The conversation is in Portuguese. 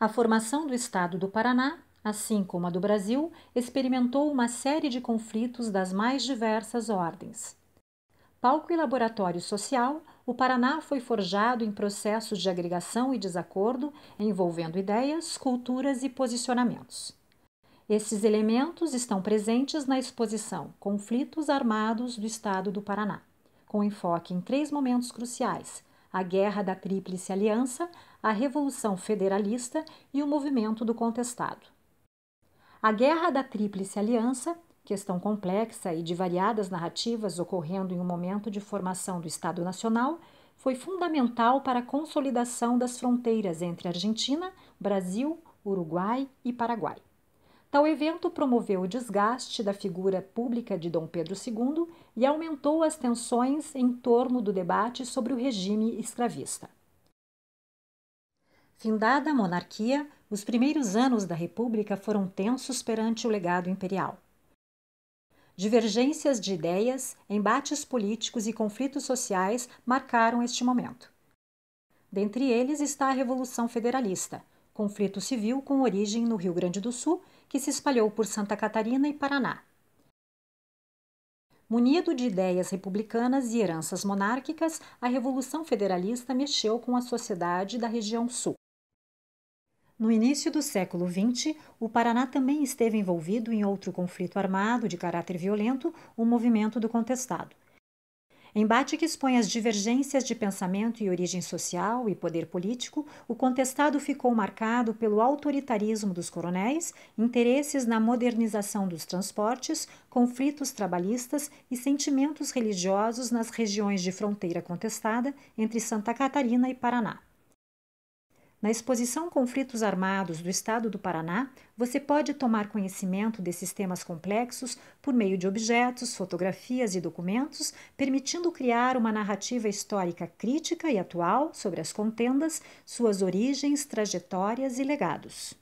A formação do Estado do Paraná, assim como a do Brasil, experimentou uma série de conflitos das mais diversas ordens. Palco e laboratório social, o Paraná foi forjado em processos de agregação e desacordo envolvendo ideias, culturas e posicionamentos. Esses elementos estão presentes na exposição Conflitos Armados do Estado do Paraná, com enfoque em três momentos cruciais: a Guerra da Tríplice Aliança, a Revolução Federalista e o Movimento do Contestado. A Guerra da Tríplice Aliança, questão complexa e de variadas narrativas ocorrendo em um momento de formação do Estado Nacional, foi fundamental para a consolidação das fronteiras entre Argentina, Brasil, Uruguai e Paraguai. Tal evento promoveu o desgaste da figura pública de Dom Pedro II e aumentou as tensões em torno do debate sobre o regime escravista. Findada a monarquia, os primeiros anos da República foram tensos perante o legado imperial. Divergências de ideias, embates políticos e conflitos sociais marcaram este momento. Dentre eles está a Revolução Federalista, conflito civil com origem no Rio Grande do Sul, que se espalhou por Santa Catarina e Paraná. Munido de ideias republicanas e heranças monárquicas, a Revolução Federalista mexeu com a sociedade da região sul. No início do século XX, o Paraná também esteve envolvido em outro conflito armado de caráter violento, o Movimento do Contestado Embate que expõe as divergências de pensamento e origem social e poder político, o contestado ficou marcado pelo autoritarismo dos coronéis, interesses na modernização dos transportes, conflitos trabalhistas e sentimentos religiosos nas regiões de fronteira contestada entre Santa Catarina e Paraná. Na exposição Conflitos Armados do Estado do Paraná, você pode tomar conhecimento desses temas complexos por meio de objetos, fotografias e documentos, permitindo criar uma narrativa histórica crítica e atual sobre as contendas, suas origens, trajetórias e legados.